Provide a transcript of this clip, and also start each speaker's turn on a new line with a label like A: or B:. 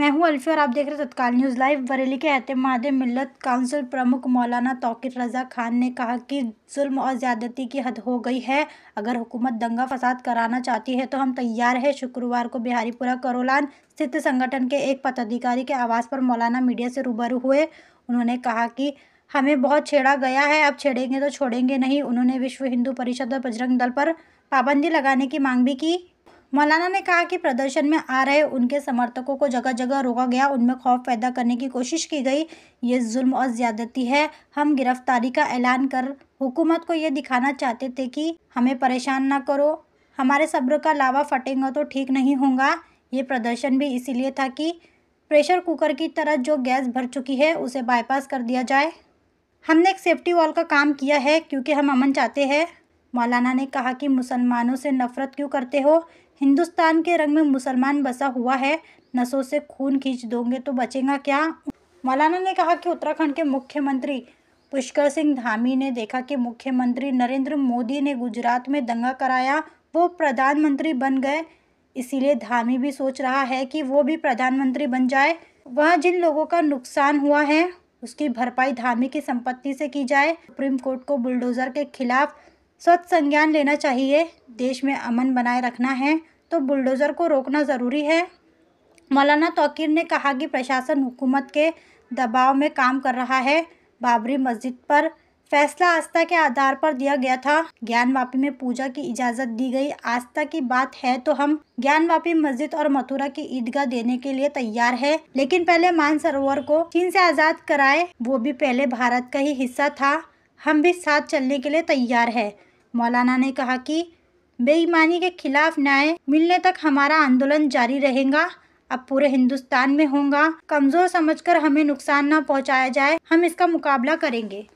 A: मैं हूं अल्फी और आप देख रहे हैं तत्काल न्यूज़ लाइव बरेली के एतमाद मिलत काउंसिल प्रमुख मौलाना तोकिर रजा खान ने कहा कि जुल्म और ज़्यादती की हद हो गई है अगर हुकूमत दंगा फसाद कराना चाहती है तो हम तैयार है शुक्रवार को बिहारीपुरा करोलान स्थित संगठन के एक पदाधिकारी के आवास पर मौलाना मीडिया से रूबरू हुए उन्होंने कहा कि हमें बहुत छेड़ा गया है अब छेड़ेंगे तो छोड़ेंगे नहीं उन्होंने विश्व हिंदू परिषद और बजरंग दल पर पाबंदी लगाने की मांग भी की मौलाना ने कहा कि प्रदर्शन में आ रहे उनके समर्थकों को जगह जगह रोका गया उनमें खौफ पैदा करने की कोशिश की गई ये जुल्म और ज़्यादती है हम गिरफ्तारी का ऐलान कर हुकूमत को ये दिखाना चाहते थे कि हमें परेशान ना करो हमारे सब्र का लावा फटेगा तो ठीक नहीं होगा ये प्रदर्शन भी इसीलिए था कि प्रेशर कुकर की तरह जो गैस भर चुकी है उसे बाईपास कर दिया जाए हमने एक सेफ्टी वॉल का काम किया है क्योंकि हम अमन चाहते हैं मौलाना ने कहा कि मुसलमानों से नफरत क्यों करते हो हिंदुस्तान के रंग में मुसलमान बसा हुआ है नसों से खून खींच दोगे तो बचेगा क्या मौलाना ने कहा कि उत्तराखंड के मुख्यमंत्री पुष्कर सिंह धामी ने देखा कि मुख्यमंत्री नरेंद्र मोदी ने गुजरात में दंगा कराया वो प्रधानमंत्री बन गए इसीलिए धामी भी सोच रहा है कि वो भी प्रधानमंत्री बन जाए वह जिन लोगों का नुकसान हुआ है उसकी भरपाई धामी की संपत्ति से की जाए सुप्रीम कोर्ट को बुलडोजर के खिलाफ स्वच्छ संज्ञान लेना चाहिए देश में अमन बनाए रखना है तो बुलडोज़र को रोकना ज़रूरी है मौलाना तोकीर ने कहा कि प्रशासन हुकूमत के दबाव में काम कर रहा है बाबरी मस्जिद पर फैसला आस्था के आधार पर दिया गया था ज्ञानवापी में पूजा की इजाज़त दी गई आस्था की बात है तो हम ज्ञानवापी मस्जिद और मथुरा की ईदगाह देने के लिए तैयार है लेकिन पहले मानसरोवर को चीन से आज़ाद कराए वो भी पहले भारत का ही हिस्सा था हम भी साथ चलने के लिए तैयार है मौलाना ने कहा कि बेईमानी के खिलाफ न्याय मिलने तक हमारा आंदोलन जारी रहेगा अब पूरे हिंदुस्तान में होगा कमज़ोर समझकर हमें नुकसान न पहुंचाया जाए हम इसका मुकाबला करेंगे